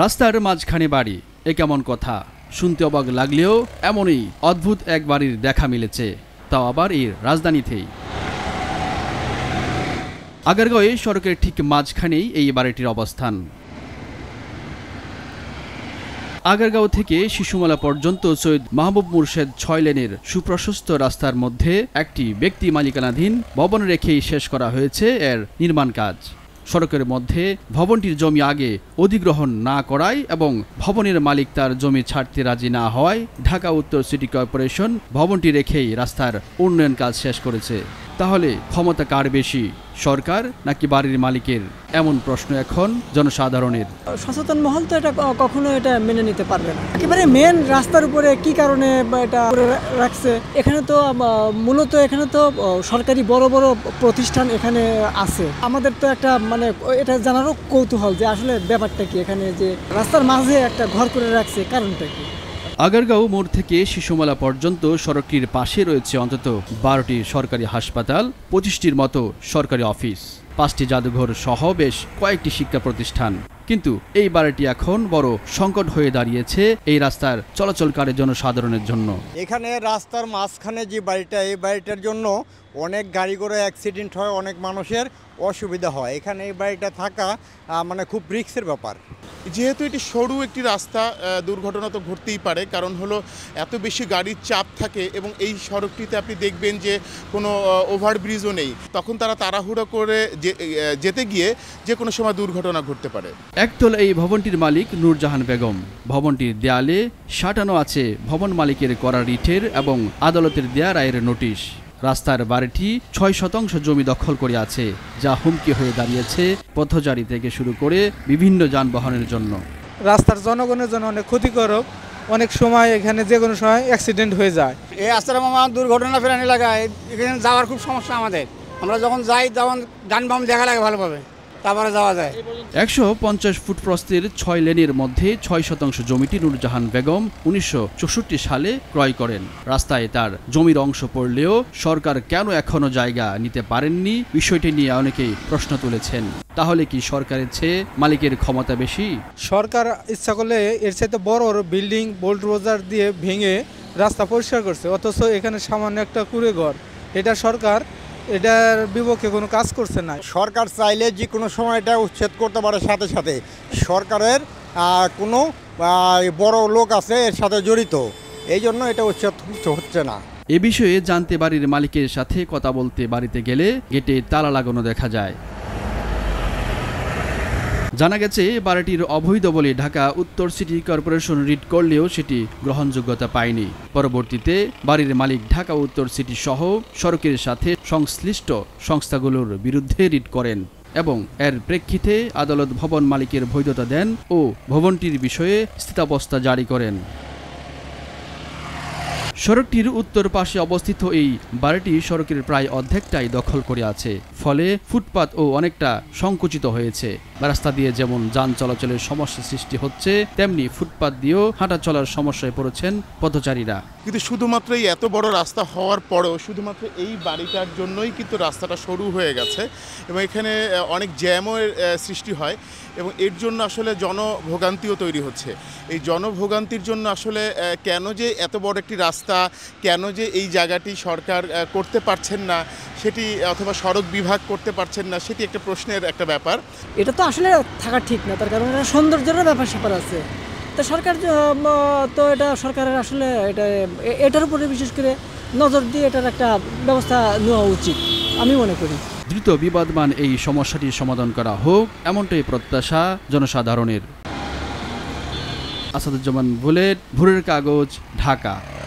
রাস্তার মাঝখানে বাড়ি এ কেমন কথা শুনতে অবাক লাগলেও এমনই অদ্ভুত এক বাড়ির দেখা মিলেছে তাও আবার এর রাজধানীতেই এই সড়কের ঠিক মাঝখানেই এই বাড়িটির অবস্থান আগারগাঁও থেকে শিশুমালা পর্যন্ত সৈয়দ মাহবুব মুর্শেদ ছয় লেনের সুপ্রশস্ত রাস্তার মধ্যে একটি ব্যক্তি মালিকানাধীন ভবন রেখেই শেষ করা হয়েছে এর নির্মাণ কাজ সড়কের মধ্যে ভবনটির জমি আগে অধিগ্রহণ না করায় এবং ভবনের মালিক তার জমি ছাড়তে রাজি না হওয়ায় ঢাকা উত্তর সিটি কর্পোরেশন ভবনটি রেখেই রাস্তার উন্নয়ন কাজ শেষ করেছে তাহলে ক্ষমতা কার বেশি সরকার নাকি বাড়ির মালিকের এমন প্রশ্ন এখন জনসাধারণের সচেতন মহল তো এটা কখনো এটা মেনে নিতে পারবে না একেবারে মেন রাস্তার উপরে কি কারণে এটা রাখছে এখানে তো মূলত এখানে তো সরকারি বড় বড় প্রতিষ্ঠান এখানে আছে আমাদের তো একটা মানে এটা জানারও কৌতূহল যে আসলে ব্যাপারটা কি এখানে যে রাস্তার মাঝে একটা ঘর করে রাখছে কারণটা কি আগারগাঁও মোড় থেকে শিশুমালা পর্যন্ত সড়কটির পাশে রয়েছে অন্তত বারোটি সরকারি হাসপাতাল পঁচিশটির মতো সরকারি অফিস পাঁচটি জাদুঘর সহ বেশ কয়েকটি শিক্ষা প্রতিষ্ঠান কিন্তু এই বাড়িটি এখন বড় সংকট হয়ে দাঁড়িয়েছে এই রাস্তার চলাচলকারী জনসাধারণের জন্য এখানে রাস্তার মাঝখানে যে বাড়িটা এই বাড়িটার জন্য অনেক গাড়ি করে অ্যাক্সিডেন্ট হয় অনেক মানুষের অসুবিধা হয় এখানে এই বাড়িটা থাকা মানে খুব রিক্সের ব্যাপার যেহেতু এটি সরু একটি রাস্তা দুর্ঘটনা তো ঘটতেই পারে কারণ হলো এত বেশি গাড়ির চাপ থাকে এবং এই সড়কটিতে আপনি দেখবেন যে কোনো ওভারব্রিজও নেই তখন তারা তাড়াহুড়ো করে যেতে গিয়ে যে কোনো সময় দুর্ঘটনা ঘটতে পারে একতলা এই ভবনটির মালিক নূরজাহান বেগম ভবনটির দেয়ালে সাঁটানো আছে ভবন মালিকের করা রিটের এবং আদালতের দেয়া রায়ের নোটিশ রাস্তার বাড়িটি ছয় শতাংশ জমি দখল করে আছে যা হুমকি হয়ে দাঁড়িয়েছে পথচারী থেকে শুরু করে বিভিন্ন যানবাহনের জন্য রাস্তার জনগণের জন্য অনেক ক্ষতিকারক অনেক সময় এখানে যে কোনো সময় অ্যাক্সিডেন্ট হয়ে যায় এই রাস্তার আমার দুর্ঘটনা ফেরান এলাকায় এখানে যাওয়ার খুব সমস্যা আমাদের আমরা যখন যাই তখন যানবাহন দেখা লাগে ভালোভাবে তারপরে যাওয়া যায় একশো পঞ্চাশ ফুট প্রস্তের ছয় লেনের মধ্যে ছয় শতাংশ জমিটি নুরজাহান বেগম উনিশশো সালে ক্রয় করেন রাস্তায় তার জমির অংশ পড়লেও সরকার কেন এখনও জায়গা নিতে পারেননি বিষয়টি নিয়ে অনেকেই প্রশ্ন তুলেছেন তাহলে কি সরকারের চেয়ে মালিকের ক্ষমতা বেশি সরকার ইচ্ছা করলে এর চাইতে বড় বিল্ডিং বোল্ডরোজার দিয়ে ভেঙে রাস্তা পরিষ্কার করছে অথচ এখানে সামান্য একটা কুড়ে ঘর এটা সরকার এটার বিপক্ষে কোনো কাজ করছে না সরকার চাইলে যে কোনো সময় এটা উচ্ছেদ করতে পারে সাথে সাথে সরকারের কোনো বড় লোক আছে এর সাথে জড়িত এই জন্য এটা উচ্ছেদ হচ্ছে না এ বিষয়ে জানতে বাড়ির মালিকের সাথে কথা বলতে বাড়িতে গেলে গেটে তালা লাগানো দেখা যায় জানা গেছে বাড়িটির অবৈধ বলে ঢাকা উত্তর সিটি কর্পোরেশন রিট করলেও সেটি গ্রহণযোগ্যতা পায়নি পরবর্তীতে বাড়ির মালিক ঢাকা উত্তর সিটি সহ সড়কের সাথে সংশ্লিষ্ট সংস্থাগুলোর বিরুদ্ধে রিট করেন এবং এর প্রেক্ষিতে আদালত ভবন মালিকের বৈধতা দেন ও ভবনটির বিষয়ে স্থিতাবস্থা জারি করেন সড়কটির উত্তর পাশে অবস্থিত এই বাড়িটি সড়কের প্রায় অর্ধেকটাই দখল করে আছে ফলে ফুটপাত ও অনেকটা সংকুচিত হয়েছে রাস্তা দিয়ে যেমন যান চলাচলের সমস্যা সৃষ্টি হচ্ছে তেমনি ফুটপাত দিয়েও হাঁটা চলার সমস্যায় পড়েছেন পথচারীরা কিন্তু শুধুমাত্র এই এত বড় রাস্তা হওয়ার পরেও শুধুমাত্র এই বাড়িটার জন্যই কিন্তু রাস্তাটা সরু হয়ে গেছে এবং এখানে অনেক জ্যামও সৃষ্টি হয় এবং এর জন্য আসলে জনভোগান্তিও তৈরি হচ্ছে এই জনভোগান্তির জন্য আসলে কেন যে এত বড় একটি রাস্তা রাস্তা কেন যে এই জায়গাটি সরকার করতে পারছেন না সেটি অথবা সড়ক বিভাগ করতে পারছেন না সেটি একটা প্রশ্নের একটা ব্যাপার এটা তো আসলে থাকা ঠিক না তার কারণ এটা সৌন্দর্যের ব্যাপার স্যাপার আছে তো সরকার তো এটা সরকারের আসলে এটা এটার উপরে বিশেষ করে নজর দিয়ে এটার একটা ব্যবস্থা নেওয়া উচিত আমি মনে করি দ্রুত বিবাদমান এই সমস্যাটি সমাধান করা হোক এমনটাই প্রত্যাশা জনসাধারণের আসাদুজ্জামান বুলেট ভোরের কাগজ ঢাকা